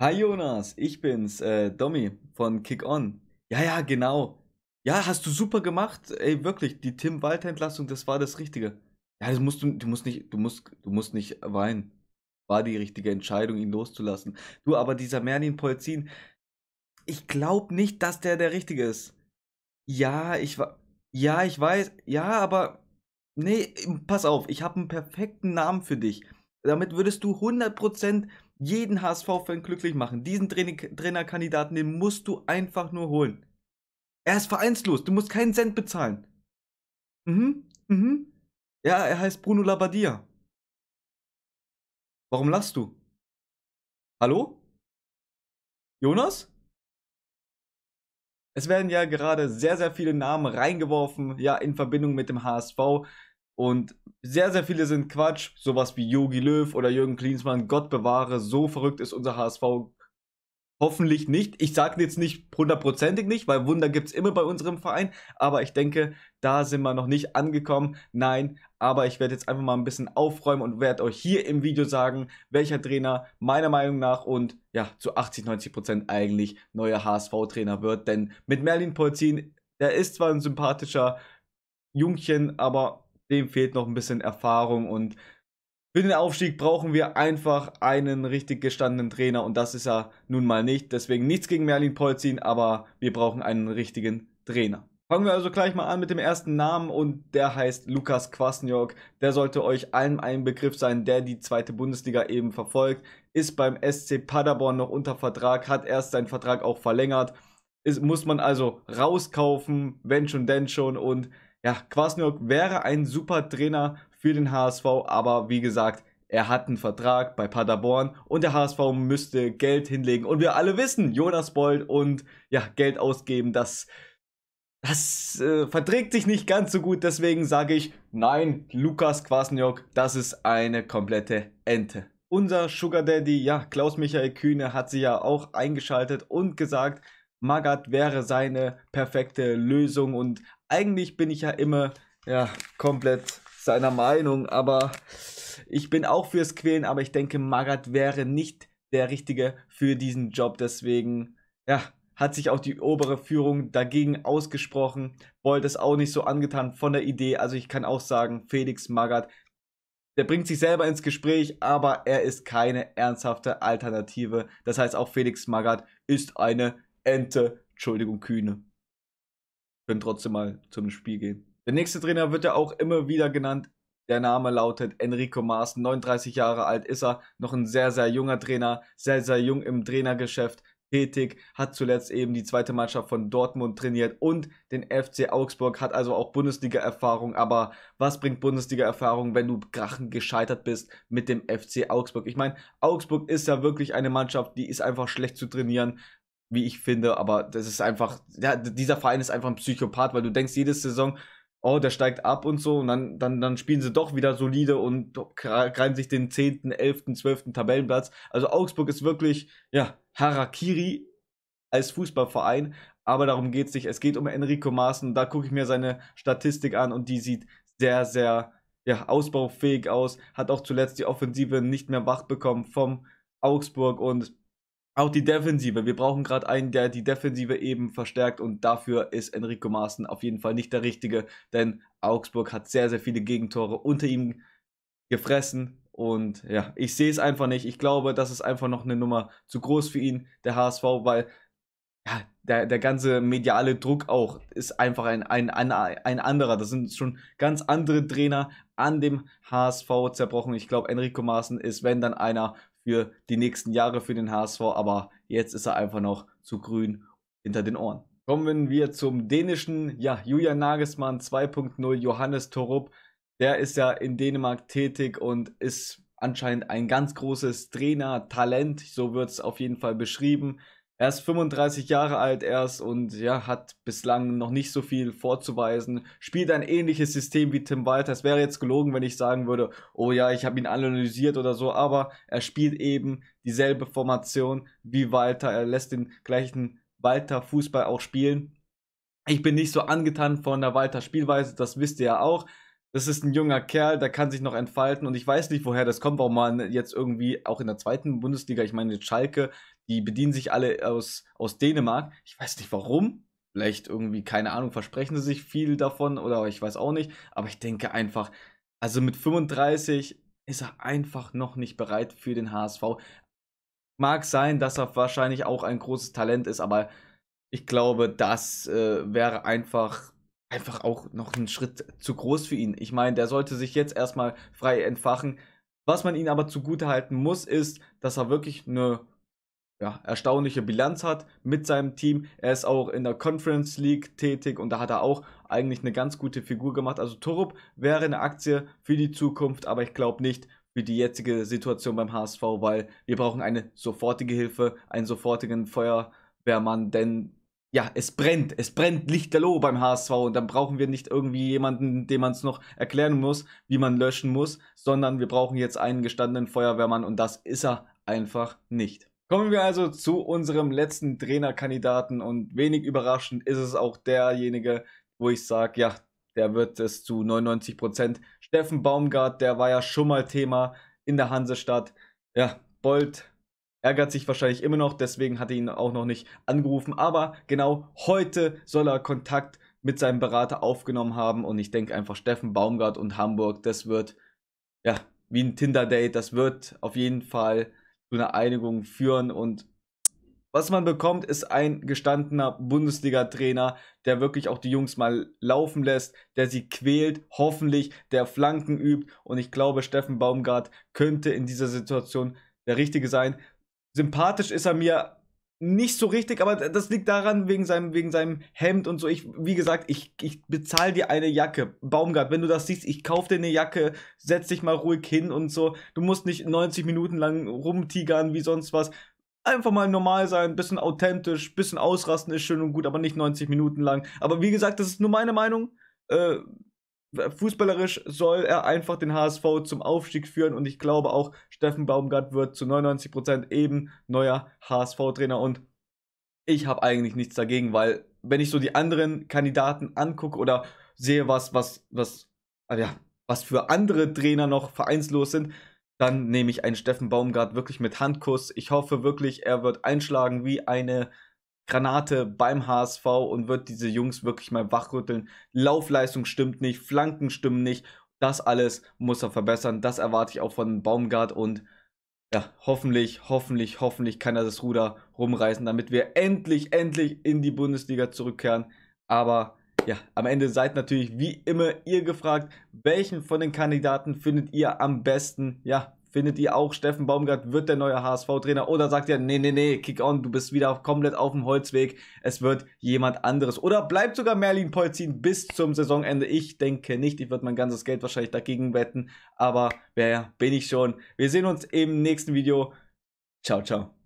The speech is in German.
Hi Jonas, ich bin's, äh, Domi von Kick On. Ja, ja, genau. Ja, hast du super gemacht. Ey, wirklich, die Tim Walter Entlassung, das war das Richtige. Ja, das musst du, du musst nicht, du musst, du musst nicht weinen. War die richtige Entscheidung, ihn loszulassen. Du, aber dieser Merlin Polzin, ich glaub nicht, dass der der Richtige ist. Ja, ich war, ja, ich weiß, ja, aber, nee, pass auf, ich hab einen perfekten Namen für dich. Damit würdest du 100 Prozent jeden HSV-Fan glücklich machen. Diesen Train Trainerkandidaten, den musst du einfach nur holen. Er ist vereinslos, du musst keinen Cent bezahlen. Mhm, mhm. Ja, er heißt Bruno Labbadia. Warum lachst du? Hallo? Jonas? Es werden ja gerade sehr, sehr viele Namen reingeworfen, ja, in Verbindung mit dem HSV. Und sehr, sehr viele sind Quatsch. Sowas wie Yogi Löw oder Jürgen Klinsmann. Gott bewahre, so verrückt ist unser HSV. Hoffentlich nicht. Ich sage jetzt nicht hundertprozentig nicht, weil Wunder gibt es immer bei unserem Verein. Aber ich denke, da sind wir noch nicht angekommen. Nein, aber ich werde jetzt einfach mal ein bisschen aufräumen und werde euch hier im Video sagen, welcher Trainer meiner Meinung nach und ja, zu 80, 90 Prozent eigentlich neuer HSV-Trainer wird. Denn mit Merlin Polzin, der ist zwar ein sympathischer Jungchen, aber dem fehlt noch ein bisschen Erfahrung und für den Aufstieg brauchen wir einfach einen richtig gestandenen Trainer und das ist er nun mal nicht. Deswegen nichts gegen Merlin Polzin, aber wir brauchen einen richtigen Trainer. Fangen wir also gleich mal an mit dem ersten Namen und der heißt Lukas Kwasniok. Der sollte euch allen ein Begriff sein, der die zweite Bundesliga eben verfolgt. Ist beim SC Paderborn noch unter Vertrag, hat erst seinen Vertrag auch verlängert. Ist, muss man also rauskaufen, wenn schon, denn schon und ja, Kwasniok wäre ein super Trainer für den HSV, aber wie gesagt, er hat einen Vertrag bei Paderborn und der HSV müsste Geld hinlegen. Und wir alle wissen, Jonas Bold und ja, Geld ausgeben, das, das äh, verträgt sich nicht ganz so gut. Deswegen sage ich, nein, Lukas Kwasniok, das ist eine komplette Ente. Unser Sugar Daddy, ja, Klaus-Michael Kühne hat sich ja auch eingeschaltet und gesagt, Magath wäre seine perfekte Lösung und eigentlich bin ich ja immer ja, komplett seiner Meinung, aber ich bin auch fürs Quälen, aber ich denke, Magat wäre nicht der Richtige für diesen Job. Deswegen, ja, hat sich auch die obere Führung dagegen ausgesprochen. Bolt ist auch nicht so angetan von der Idee. Also ich kann auch sagen, Felix Magat, der bringt sich selber ins Gespräch, aber er ist keine ernsthafte Alternative. Das heißt, auch Felix Magat ist eine Ente. Entschuldigung, Kühne können trotzdem mal zum Spiel gehen. Der nächste Trainer wird ja auch immer wieder genannt. Der Name lautet Enrico Maaßen. 39 Jahre alt ist er, noch ein sehr, sehr junger Trainer, sehr, sehr jung im Trainergeschäft tätig, hat zuletzt eben die zweite Mannschaft von Dortmund trainiert und den FC Augsburg, hat also auch Bundesliga-Erfahrung. Aber was bringt Bundesliga-Erfahrung, wenn du krachen gescheitert bist mit dem FC Augsburg? Ich meine, Augsburg ist ja wirklich eine Mannschaft, die ist einfach schlecht zu trainieren wie ich finde, aber das ist einfach, ja, dieser Verein ist einfach ein Psychopath, weil du denkst jede Saison, oh, der steigt ab und so, und dann, dann, dann spielen sie doch wieder solide und greifen sich den 10., 11., 12. Tabellenplatz. Also Augsburg ist wirklich, ja, Harakiri als Fußballverein, aber darum geht es nicht. Es geht um Enrico Maaßen, da gucke ich mir seine Statistik an und die sieht sehr, sehr ja, ausbaufähig aus, hat auch zuletzt die Offensive nicht mehr wach bekommen vom Augsburg und auch die Defensive. Wir brauchen gerade einen, der die Defensive eben verstärkt und dafür ist Enrico Maaßen auf jeden Fall nicht der Richtige, denn Augsburg hat sehr, sehr viele Gegentore unter ihm gefressen und ja, ich sehe es einfach nicht. Ich glaube, das ist einfach noch eine Nummer zu groß für ihn, der HSV, weil ja, der, der ganze mediale Druck auch ist einfach ein, ein, ein, ein anderer. Das sind schon ganz andere Trainer an dem HSV zerbrochen. Ich glaube, Enrico Maaßen ist, wenn dann einer für die nächsten Jahre für den HSV, aber jetzt ist er einfach noch zu grün hinter den Ohren. Kommen wir zum dänischen, ja, Julian Nagelsmann 2.0, Johannes Torup. Der ist ja in Dänemark tätig und ist anscheinend ein ganz großes Trainer-Talent, so wird es auf jeden Fall beschrieben. Er ist 35 Jahre alt erst und ja, hat bislang noch nicht so viel vorzuweisen. Spielt ein ähnliches System wie Tim Walter. Es wäre jetzt gelogen, wenn ich sagen würde, oh ja, ich habe ihn analysiert oder so, aber er spielt eben dieselbe Formation wie Walter. Er lässt den gleichen Walter Fußball auch spielen. Ich bin nicht so angetan von der Walter Spielweise, das wisst ihr ja auch. Das ist ein junger Kerl, der kann sich noch entfalten und ich weiß nicht, woher das kommt, warum man jetzt irgendwie auch in der zweiten Bundesliga, ich meine Schalke, die bedienen sich alle aus, aus Dänemark. Ich weiß nicht warum. Vielleicht irgendwie, keine Ahnung, versprechen sie sich viel davon oder ich weiß auch nicht. Aber ich denke einfach, also mit 35 ist er einfach noch nicht bereit für den HSV. Mag sein, dass er wahrscheinlich auch ein großes Talent ist, aber ich glaube, das äh, wäre einfach einfach auch noch ein Schritt zu groß für ihn. Ich meine, der sollte sich jetzt erstmal frei entfachen. Was man ihn aber zugutehalten muss, ist, dass er wirklich eine ja, erstaunliche Bilanz hat mit seinem Team. Er ist auch in der Conference League tätig und da hat er auch eigentlich eine ganz gute Figur gemacht. Also Torup wäre eine Aktie für die Zukunft, aber ich glaube nicht für die jetzige Situation beim HSV, weil wir brauchen eine sofortige Hilfe, einen sofortigen Feuerwehrmann, denn ja, es brennt, es brennt lichterloh beim HSV und dann brauchen wir nicht irgendwie jemanden, dem man es noch erklären muss, wie man löschen muss, sondern wir brauchen jetzt einen gestandenen Feuerwehrmann und das ist er einfach nicht. Kommen wir also zu unserem letzten Trainerkandidaten und wenig überraschend ist es auch derjenige, wo ich sage, ja, der wird es zu 99 Prozent. Steffen Baumgart, der war ja schon mal Thema in der Hansestadt. Ja, Bolt ärgert sich wahrscheinlich immer noch, deswegen hat er ihn auch noch nicht angerufen. Aber genau heute soll er Kontakt mit seinem Berater aufgenommen haben und ich denke einfach Steffen Baumgart und Hamburg, das wird ja wie ein Tinder-Date, das wird auf jeden Fall zu einer Einigung führen und was man bekommt, ist ein gestandener Bundesliga-Trainer, der wirklich auch die Jungs mal laufen lässt, der sie quält, hoffentlich, der Flanken übt. Und ich glaube, Steffen Baumgart könnte in dieser Situation der Richtige sein. Sympathisch ist er mir nicht so richtig, aber das liegt daran, wegen seinem, wegen seinem Hemd und so. Ich, wie gesagt, ich, ich bezahle dir eine Jacke. Baumgart, wenn du das siehst, ich kauf dir eine Jacke, setz dich mal ruhig hin und so. Du musst nicht 90 Minuten lang rumtigern wie sonst was. Einfach mal normal sein, bisschen authentisch, bisschen ausrasten ist schön und gut, aber nicht 90 Minuten lang. Aber wie gesagt, das ist nur meine Meinung. Äh, Fußballerisch soll er einfach den HSV zum Aufstieg führen und ich glaube auch, Steffen Baumgart wird zu 99% eben neuer HSV-Trainer und ich habe eigentlich nichts dagegen, weil wenn ich so die anderen Kandidaten angucke oder sehe, was, was, was, ah ja, was für andere Trainer noch vereinslos sind, dann nehme ich einen Steffen Baumgart wirklich mit Handkuss. Ich hoffe wirklich, er wird einschlagen wie eine Granate beim HSV und wird diese Jungs wirklich mal wachrütteln. Laufleistung stimmt nicht, Flanken stimmen nicht. Das alles muss er verbessern. Das erwarte ich auch von Baumgart und ja, hoffentlich, hoffentlich, hoffentlich kann er das Ruder rumreißen, damit wir endlich, endlich in die Bundesliga zurückkehren. Aber ja, am Ende seid natürlich wie immer ihr gefragt, welchen von den Kandidaten findet ihr am besten? Ja, Findet ihr auch, Steffen Baumgart wird der neue HSV-Trainer? Oder sagt ihr, nee, nee, nee, kick on, du bist wieder komplett auf dem Holzweg, es wird jemand anderes? Oder bleibt sogar Merlin Polzin bis zum Saisonende? Ich denke nicht, ich würde mein ganzes Geld wahrscheinlich dagegen wetten, aber wer bin ich schon? Wir sehen uns im nächsten Video. Ciao, ciao.